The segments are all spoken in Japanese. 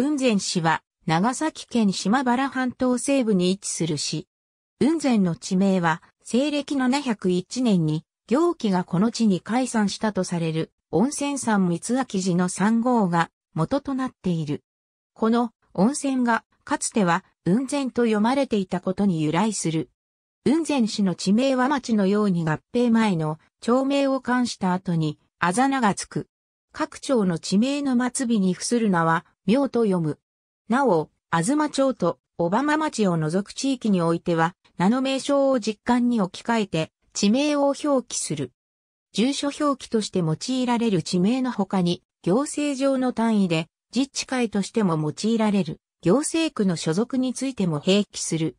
雲仙市は、長崎県島原半島西部に位置する市。雲仙の地名は、西暦701年に、行基がこの地に解散したとされる、温泉山三明寺の3号が元となっている。この温泉が、かつては、雲仙と読まれていたことに由来する。雲仙市の地名は町のように合併前の町名を冠した後に、あざながつく。各町の地名の末尾に付する名は、名と読む。なお、あずま町と小浜町を除く地域においては、名の名称を実感に置き換えて、地名を表記する。住所表記として用いられる地名の他に、行政上の単位で、自治会としても用いられる、行政区の所属についても併記する。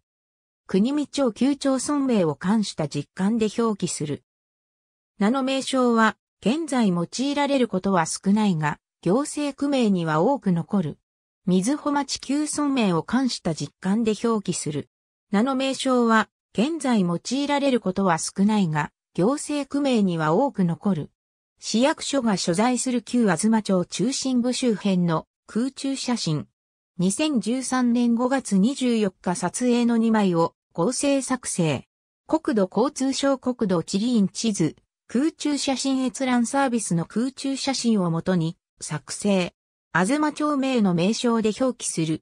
国見町旧町村名を冠した実感で表記する。名の名称は、現在用いられることは少ないが、行政区名には多く残る。水穂町旧村名を冠した実感で表記する。名の名称は、現在用いられることは少ないが、行政区名には多く残る。市役所が所在する旧東町中心部周辺の空中写真。2013年5月24日撮影の2枚を合成作成。国土交通省国土地理院地図、空中写真閲覧サービスの空中写真をもとに、作成。あずま町名の名称で表記する。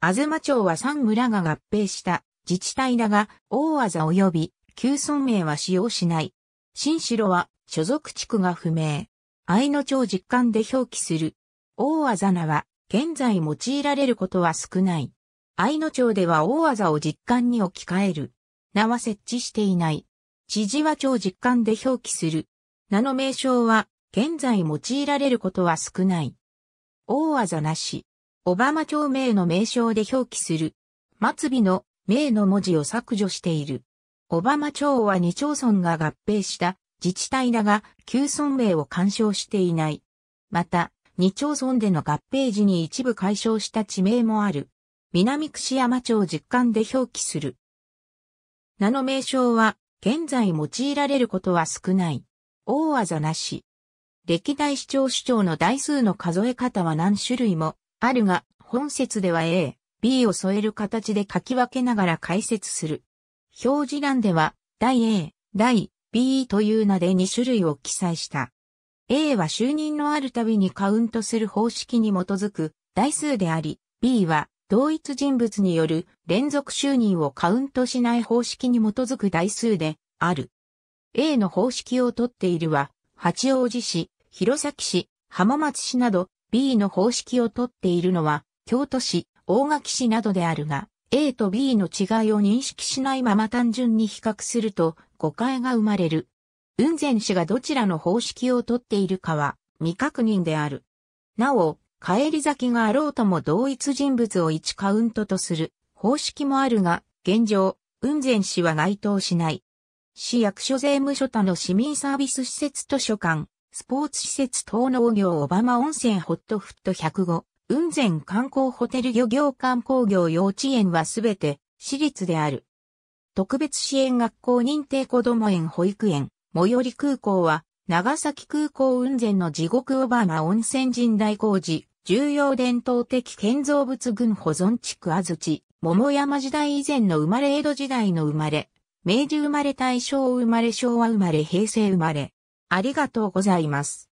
あずま町は3村が合併した自治体だが、大技及び、旧村名は使用しない。新城は所属地区が不明。愛の町実感で表記する。大技名は、現在用いられることは少ない。愛の町では大技を実感に置き換える。名は設置していない。知事は町実感で表記する。名の名称は、現在用いられることは少ない。大技なし。オバマ町名の名称で表記する。末尾の名の文字を削除している。オバマ町は2町村が合併した自治体だが、旧村名を干渉していない。また、2町村での合併時に一部解消した地名もある。南串山町実感で表記する。名の名称は、現在用いられることは少ない。大技なし。歴代市長市長の台数の数え方は何種類もあるが、本説では A、B を添える形で書き分けながら解説する。表示欄では、第 A、第 B という名で2種類を記載した。A は就任のあるたびにカウントする方式に基づく台数であり、B は同一人物による連続就任をカウントしない方式に基づく台数である。A の方式をとっているは、八王子市、弘前市、浜松市など B の方式をとっているのは、京都市、大垣市などであるが、A と B の違いを認識しないまま単純に比較すると誤解が生まれる。雲仙市がどちらの方式をとっているかは未確認である。なお、帰り咲きがあろうとも同一人物を1カウントとする方式もあるが、現状、雲仙市は該当しない。市役所税務署他の市民サービス施設図書館、スポーツ施設等農業オバマ温泉ホットフット105、雲仙観光ホテル漁業観光業幼稚園はすべて私立である。特別支援学校認定子ども園保育園、最寄り空港は長崎空港雲仙の地獄オバマ温泉神代工事、重要伝統的建造物群保存地区安土、桃山時代以前の生まれ江戸時代の生まれ、明治生まれ大正生まれ昭和生まれ平成生まれ。ありがとうございます。